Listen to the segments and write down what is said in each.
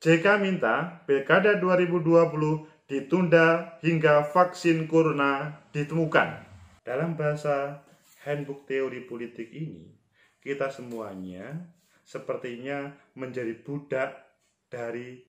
JK minta pilkada 2020 ditunda hingga vaksin corona ditemukan. Dalam bahasa handbook teori politik ini, kita semuanya sepertinya menjadi budak dari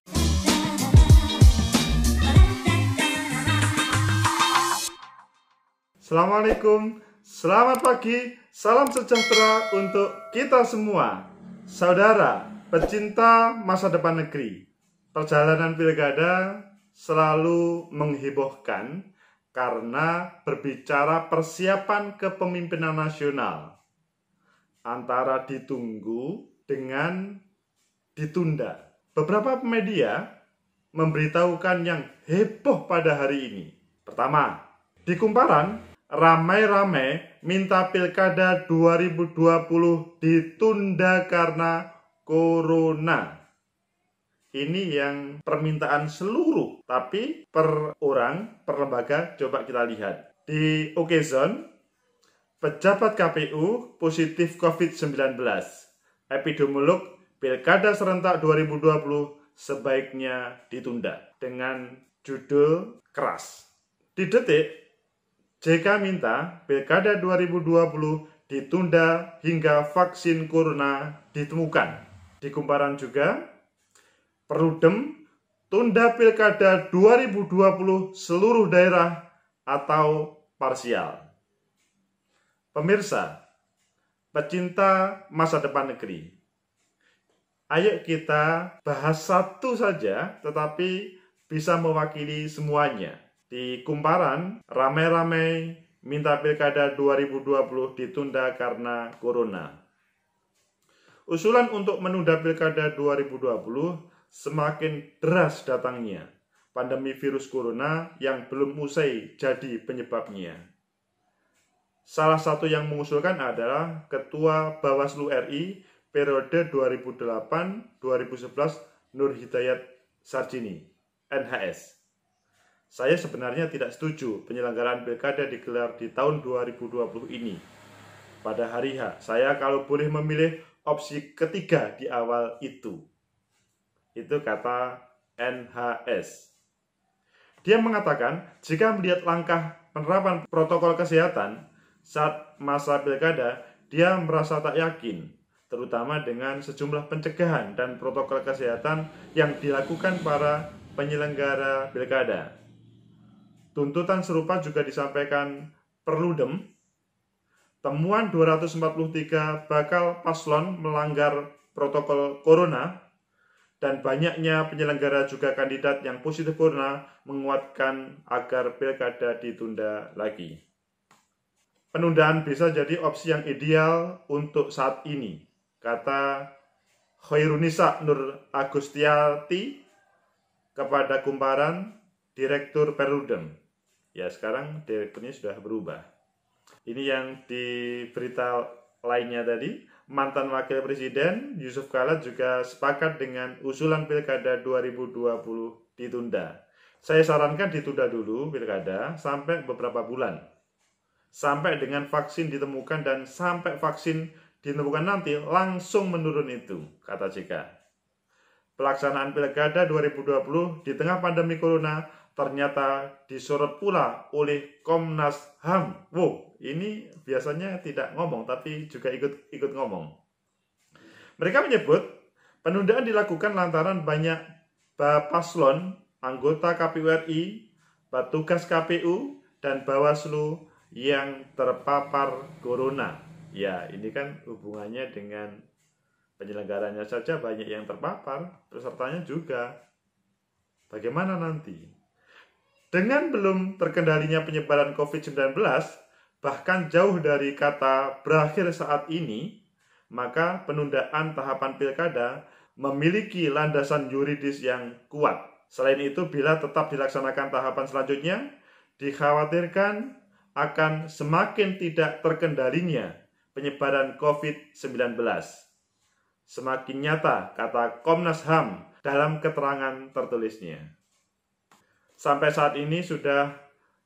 Assalamualaikum, selamat pagi, salam sejahtera untuk kita semua. Saudara, Pecinta masa depan negeri, perjalanan pilkada selalu menghiburkan karena berbicara persiapan kepemimpinan nasional antara ditunggu dengan ditunda. Beberapa media memberitahukan yang heboh pada hari ini. Pertama, di Kumparan ramai-ramai minta pilkada 2020 ditunda karena corona. Ini yang permintaan seluruh, tapi per orang, per lembaga, coba kita lihat. Di Okezon, pejabat KPU positif COVID-19. Epidemiolog Pilkada Serentak 2020 sebaiknya ditunda dengan judul keras. Di detik, JK minta Pilkada 2020 ditunda hingga vaksin corona ditemukan di Kumparan juga. Perludem tunda pilkada 2020 seluruh daerah atau parsial. Pemirsa, pecinta masa depan negeri, ayo kita bahas satu saja tetapi bisa mewakili semuanya. Di Kumparan, ramai-ramai minta pilkada 2020 ditunda karena corona. Usulan untuk menunda pilkada 2020 semakin deras datangnya. Pandemi virus corona yang belum usai jadi penyebabnya. Salah satu yang mengusulkan adalah Ketua Bawaslu RI periode 2008-2011 Nur Hidayat Sarjini, NHS. Saya sebenarnya tidak setuju penyelenggaraan pilkada digelar di tahun 2020 ini. Pada hari H, saya kalau boleh memilih opsi ketiga di awal itu. Itu kata NHS. Dia mengatakan, jika melihat langkah penerapan protokol kesehatan saat masa pilkada, dia merasa tak yakin, terutama dengan sejumlah pencegahan dan protokol kesehatan yang dilakukan para penyelenggara pilkada. Tuntutan serupa juga disampaikan Perludem temuan 243 bakal paslon melanggar protokol corona dan banyaknya penyelenggara juga kandidat yang positif corona menguatkan agar pilkada ditunda lagi. Penundaan bisa jadi opsi yang ideal untuk saat ini, kata Khairunisa Nur Agustiati kepada Kumparan, Direktur Perudem. Ya sekarang direkturnya sudah berubah. Ini yang di berita lainnya tadi, mantan Wakil Presiden Yusuf Kala juga sepakat dengan usulan Pilkada 2020 ditunda. Saya sarankan ditunda dulu Pilkada sampai beberapa bulan. Sampai dengan vaksin ditemukan dan sampai vaksin ditemukan nanti langsung menurun itu, kata JK. Pelaksanaan Pilkada 2020 di tengah pandemi Corona ternyata disorot pula oleh Komnas HAM. Wow, ini biasanya tidak ngomong tapi juga ikut ikut ngomong. Mereka menyebut penundaan dilakukan lantaran banyak paslon, anggota KPU RI, petugas KPU dan Bawaslu yang terpapar corona. Ya, ini kan hubungannya dengan penyelenggaranya saja banyak yang terpapar, pesertanya juga. Bagaimana nanti? Dengan belum terkendalinya penyebaran COVID-19, bahkan jauh dari kata berakhir saat ini, maka penundaan tahapan pilkada memiliki landasan yuridis yang kuat. Selain itu, bila tetap dilaksanakan tahapan selanjutnya, dikhawatirkan akan semakin tidak terkendalinya penyebaran COVID-19. Semakin nyata kata Komnas HAM dalam keterangan tertulisnya. Sampai saat ini sudah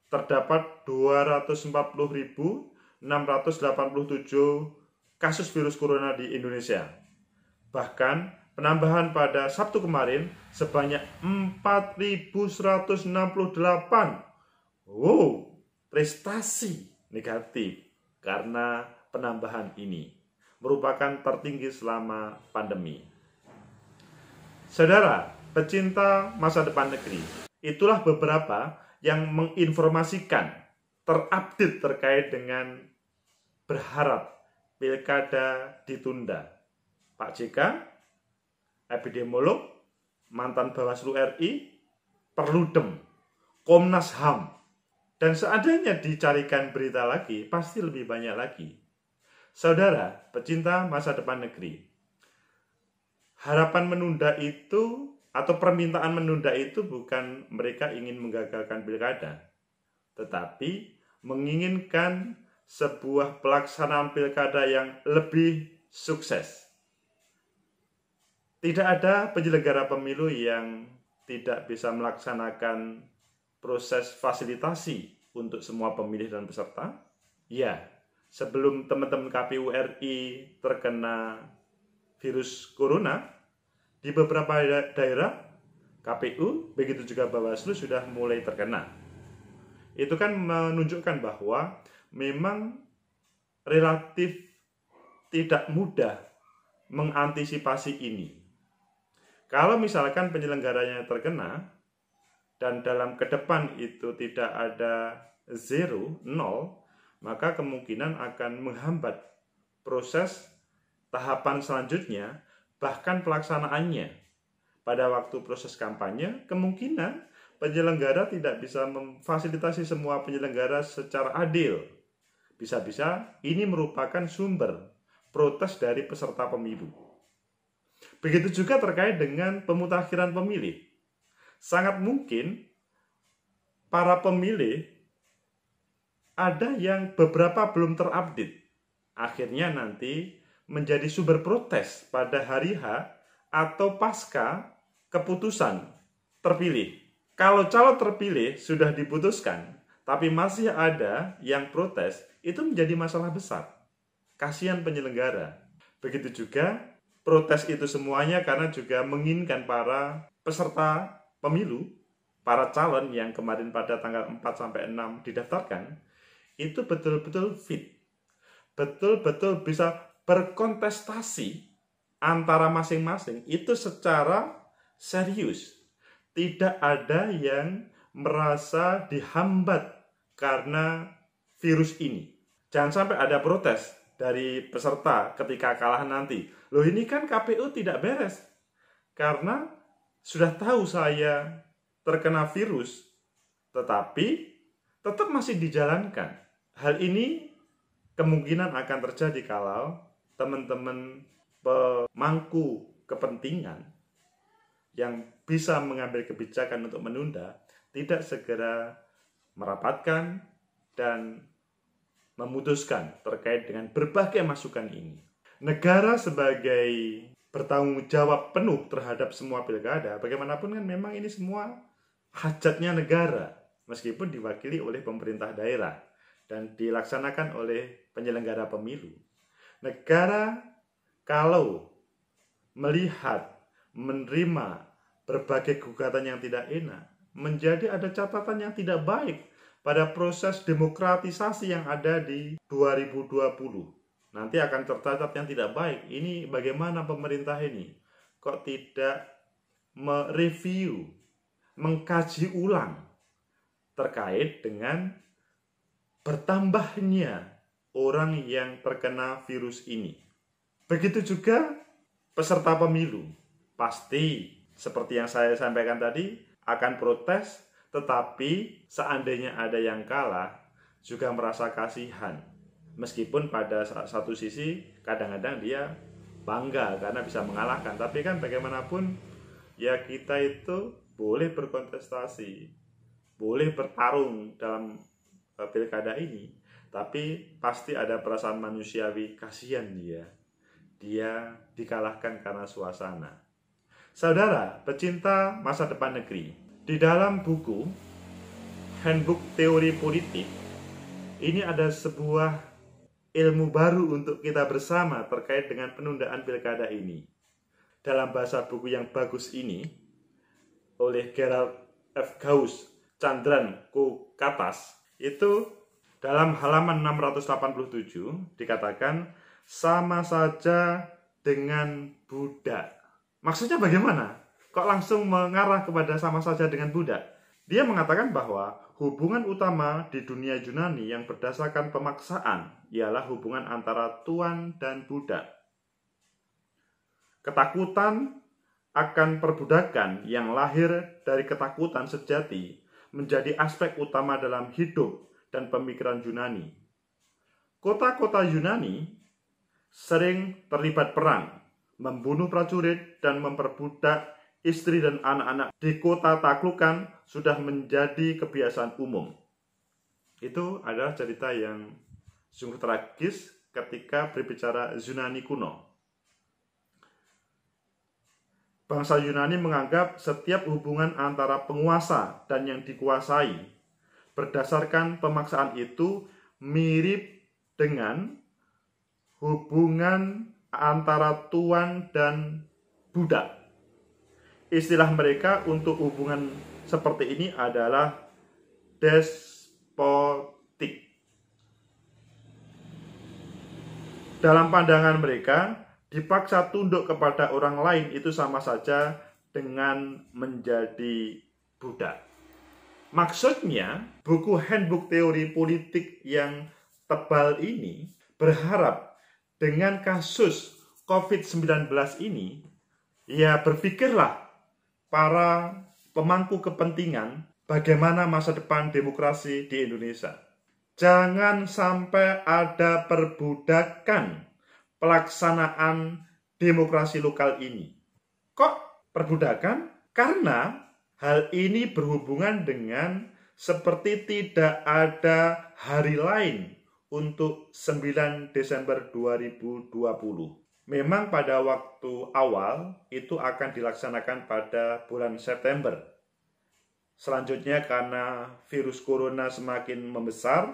terdapat 240.687 kasus virus corona di Indonesia. Bahkan penambahan pada Sabtu kemarin sebanyak 4.168. Wow, prestasi negatif karena penambahan ini merupakan tertinggi selama pandemi. Saudara, pecinta masa depan negeri, Itulah beberapa yang menginformasikan terupdate terkait dengan berharap pilkada ditunda. Pak JK, epidemiolog, mantan Bawaslu RI, Perludem, Komnas HAM, dan seadanya dicarikan berita lagi, pasti lebih banyak lagi. Saudara, pecinta masa depan negeri, harapan menunda itu atau permintaan menunda itu bukan mereka ingin menggagalkan pilkada, tetapi menginginkan sebuah pelaksanaan pilkada yang lebih sukses. Tidak ada penyelenggara pemilu yang tidak bisa melaksanakan proses fasilitasi untuk semua pemilih dan peserta. Ya, sebelum teman-teman KPU RI terkena virus corona, di beberapa daerah, KPU, begitu juga Bawaslu sudah mulai terkena. Itu kan menunjukkan bahwa memang relatif tidak mudah mengantisipasi ini. Kalau misalkan penyelenggaranya terkena, dan dalam ke depan itu tidak ada zero, nol, maka kemungkinan akan menghambat proses tahapan selanjutnya bahkan pelaksanaannya. Pada waktu proses kampanye, kemungkinan penyelenggara tidak bisa memfasilitasi semua penyelenggara secara adil. Bisa-bisa ini merupakan sumber protes dari peserta pemilu. Begitu juga terkait dengan pemutakhiran pemilih. Sangat mungkin para pemilih ada yang beberapa belum terupdate. Akhirnya nanti menjadi sumber protes pada hari H atau pasca keputusan terpilih. Kalau calon terpilih sudah diputuskan, tapi masih ada yang protes, itu menjadi masalah besar. Kasihan penyelenggara. Begitu juga protes itu semuanya karena juga menginginkan para peserta pemilu, para calon yang kemarin pada tanggal 4 sampai 6 didaftarkan, itu betul-betul fit. Betul-betul bisa berkontestasi antara masing-masing itu secara serius. Tidak ada yang merasa dihambat karena virus ini. Jangan sampai ada protes dari peserta ketika kalah nanti. Loh ini kan KPU tidak beres. Karena sudah tahu saya terkena virus, tetapi tetap masih dijalankan. Hal ini kemungkinan akan terjadi kalau teman-teman pemangku kepentingan yang bisa mengambil kebijakan untuk menunda tidak segera merapatkan dan memutuskan terkait dengan berbagai masukan ini. Negara sebagai bertanggung jawab penuh terhadap semua pilkada, bagaimanapun kan memang ini semua hajatnya negara, meskipun diwakili oleh pemerintah daerah dan dilaksanakan oleh penyelenggara pemilu. Negara kalau melihat, menerima berbagai gugatan yang tidak enak, menjadi ada catatan yang tidak baik pada proses demokratisasi yang ada di 2020. Nanti akan tercatat yang tidak baik. Ini bagaimana pemerintah ini kok tidak mereview, mengkaji ulang terkait dengan bertambahnya orang yang terkena virus ini. Begitu juga peserta pemilu. Pasti, seperti yang saya sampaikan tadi, akan protes, tetapi seandainya ada yang kalah, juga merasa kasihan. Meskipun pada satu sisi, kadang-kadang dia bangga karena bisa mengalahkan. Tapi kan bagaimanapun, ya kita itu boleh berkontestasi, boleh bertarung dalam eh, pilkada ini, tapi pasti ada perasaan manusiawi, kasihan dia. Dia dikalahkan karena suasana. Saudara, pecinta masa depan negeri, di dalam buku Handbook Teori Politik, ini ada sebuah ilmu baru untuk kita bersama terkait dengan penundaan pilkada ini. Dalam bahasa buku yang bagus ini, oleh Gerald F. Gauss, Chandran Kukatas, itu dalam halaman 687 dikatakan sama saja dengan budak. Maksudnya bagaimana? Kok langsung mengarah kepada sama saja dengan budak? Dia mengatakan bahwa hubungan utama di dunia Yunani yang berdasarkan pemaksaan ialah hubungan antara tuan dan budak. Ketakutan akan perbudakan yang lahir dari ketakutan sejati menjadi aspek utama dalam hidup dan pemikiran Yunani. Kota-kota Yunani sering terlibat perang, membunuh prajurit dan memperbudak istri dan anak-anak di kota taklukan sudah menjadi kebiasaan umum. Itu adalah cerita yang sungguh tragis ketika berbicara Yunani kuno. Bangsa Yunani menganggap setiap hubungan antara penguasa dan yang dikuasai berdasarkan pemaksaan itu mirip dengan hubungan antara tuan dan budak. Istilah mereka untuk hubungan seperti ini adalah despotik. Dalam pandangan mereka, dipaksa tunduk kepada orang lain itu sama saja dengan menjadi budak. Maksudnya, buku handbook teori politik yang tebal ini berharap dengan kasus COVID-19 ini, ya berpikirlah para pemangku kepentingan bagaimana masa depan demokrasi di Indonesia. Jangan sampai ada perbudakan pelaksanaan demokrasi lokal ini. Kok perbudakan? Karena Hal ini berhubungan dengan seperti tidak ada hari lain untuk 9 Desember 2020. Memang pada waktu awal itu akan dilaksanakan pada bulan September. Selanjutnya karena virus corona semakin membesar,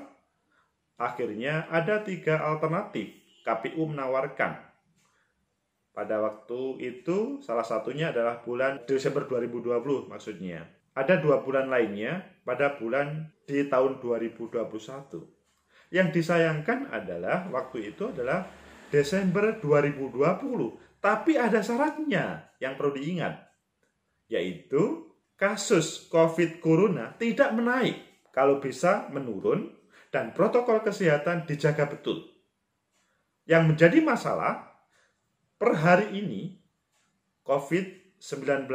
akhirnya ada tiga alternatif KPU menawarkan pada waktu itu salah satunya adalah bulan Desember 2020 maksudnya. Ada dua bulan lainnya pada bulan di tahun 2021. Yang disayangkan adalah waktu itu adalah Desember 2020. Tapi ada syaratnya yang perlu diingat. Yaitu kasus COVID Corona tidak menaik, kalau bisa menurun, dan protokol kesehatan dijaga betul. Yang menjadi masalah per hari ini COVID-19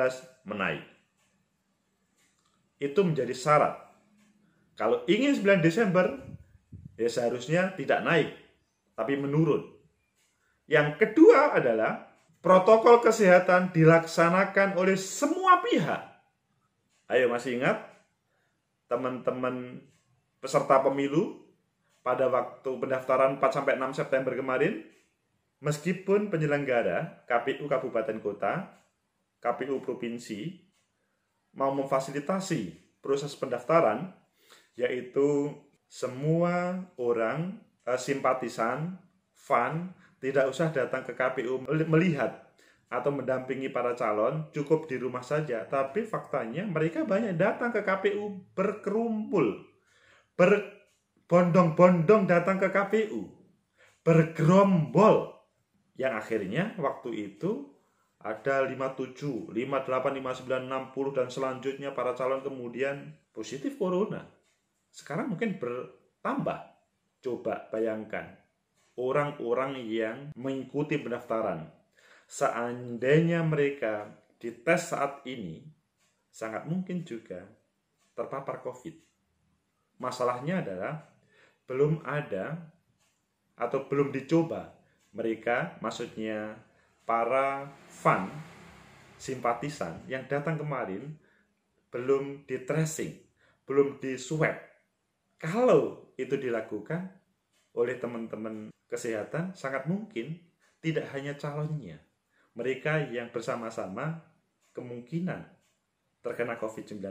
menaik. Itu menjadi syarat. Kalau ingin 9 Desember, ya seharusnya tidak naik, tapi menurun. Yang kedua adalah protokol kesehatan dilaksanakan oleh semua pihak. Ayo masih ingat teman-teman peserta pemilu pada waktu pendaftaran 4 sampai 6 September kemarin Meskipun penyelenggara KPU Kabupaten Kota, KPU Provinsi mau memfasilitasi proses pendaftaran, yaitu semua orang eh, simpatisan, fan, tidak usah datang ke KPU melihat atau mendampingi para calon, cukup di rumah saja. Tapi faktanya mereka banyak datang ke KPU berkerumpul, berbondong-bondong datang ke KPU, bergerombol yang akhirnya waktu itu ada 57, 58, 59, 60 dan selanjutnya para calon kemudian positif corona. Sekarang mungkin bertambah. Coba bayangkan orang-orang yang mengikuti pendaftaran. Seandainya mereka dites saat ini, sangat mungkin juga terpapar COVID. Masalahnya adalah belum ada atau belum dicoba mereka maksudnya para fan simpatisan yang datang kemarin belum di tracing, belum di swab. Kalau itu dilakukan oleh teman-teman kesehatan sangat mungkin tidak hanya calonnya. Mereka yang bersama-sama kemungkinan terkena COVID-19.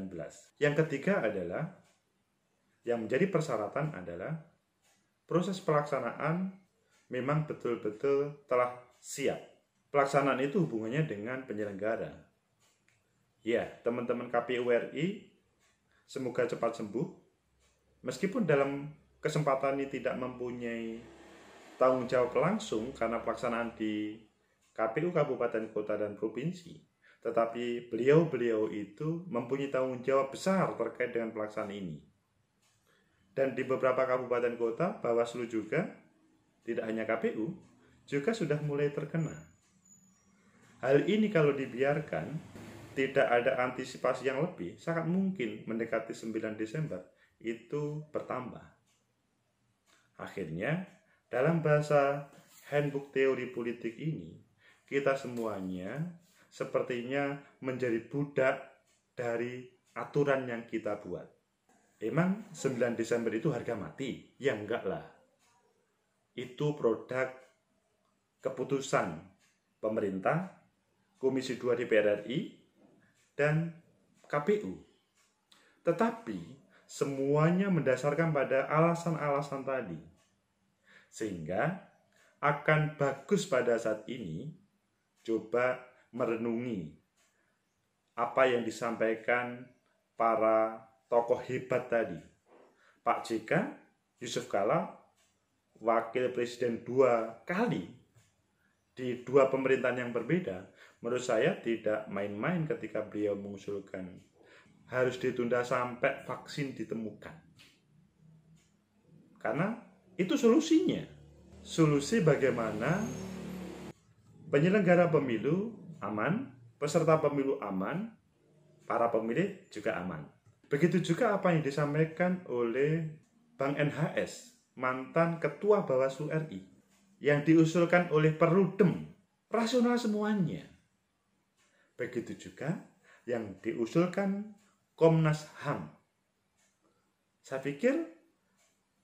Yang ketiga adalah yang menjadi persyaratan adalah proses pelaksanaan memang betul-betul telah siap. Pelaksanaan itu hubungannya dengan penyelenggara. Ya, teman-teman KPU RI, semoga cepat sembuh. Meskipun dalam kesempatan ini tidak mempunyai tanggung jawab langsung karena pelaksanaan di KPU Kabupaten Kota dan Provinsi, tetapi beliau-beliau itu mempunyai tanggung jawab besar terkait dengan pelaksanaan ini. Dan di beberapa kabupaten kota, Bawaslu juga tidak hanya KPU, juga sudah mulai terkena. Hal ini kalau dibiarkan, tidak ada antisipasi yang lebih, sangat mungkin mendekati 9 Desember itu bertambah. Akhirnya, dalam bahasa handbook teori politik ini, kita semuanya sepertinya menjadi budak dari aturan yang kita buat. Emang 9 Desember itu harga mati? Ya enggak lah itu produk keputusan pemerintah, Komisi 2 DPR RI, dan KPU. Tetapi semuanya mendasarkan pada alasan-alasan tadi. Sehingga akan bagus pada saat ini coba merenungi apa yang disampaikan para tokoh hebat tadi. Pak JK, Yusuf Kala, wakil presiden dua kali di dua pemerintahan yang berbeda, menurut saya tidak main-main ketika beliau mengusulkan harus ditunda sampai vaksin ditemukan. Karena itu solusinya. Solusi bagaimana penyelenggara pemilu aman, peserta pemilu aman, para pemilih juga aman. Begitu juga apa yang disampaikan oleh Bank NHS mantan Ketua Bawaslu RI yang diusulkan oleh Perludem. Rasional semuanya. Begitu juga yang diusulkan Komnas HAM. Saya pikir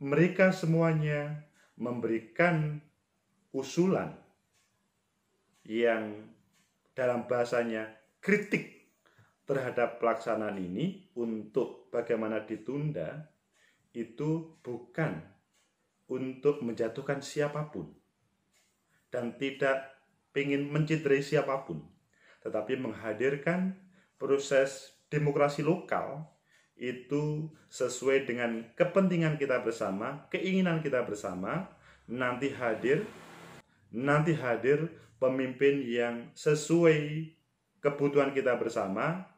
mereka semuanya memberikan usulan yang dalam bahasanya kritik terhadap pelaksanaan ini untuk bagaimana ditunda itu bukan untuk menjatuhkan siapapun dan tidak ingin menciderai siapapun, tetapi menghadirkan proses demokrasi lokal itu sesuai dengan kepentingan kita bersama, keinginan kita bersama, nanti hadir nanti hadir pemimpin yang sesuai kebutuhan kita bersama,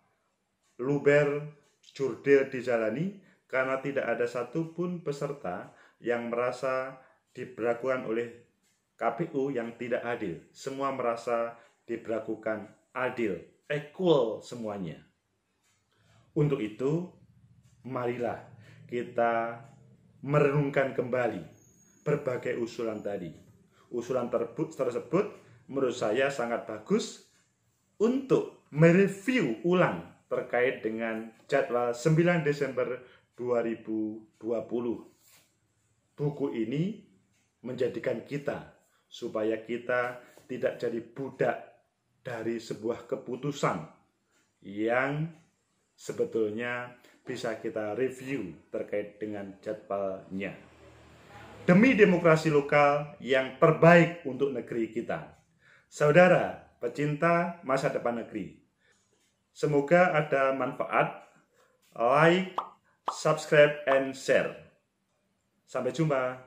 luber jurdil dijalani karena tidak ada satupun peserta yang merasa diberlakukan oleh KPU yang tidak adil. Semua merasa diberlakukan adil, equal semuanya. Untuk itu, marilah kita merenungkan kembali berbagai usulan tadi. Usulan tersebut menurut saya sangat bagus untuk mereview ulang terkait dengan jadwal 9 Desember 2020 buku ini menjadikan kita supaya kita tidak jadi budak dari sebuah keputusan yang sebetulnya bisa kita review terkait dengan jadwalnya. Demi demokrasi lokal yang terbaik untuk negeri kita. Saudara, pecinta masa depan negeri. Semoga ada manfaat. Like, subscribe, and share. Sampai jumpa.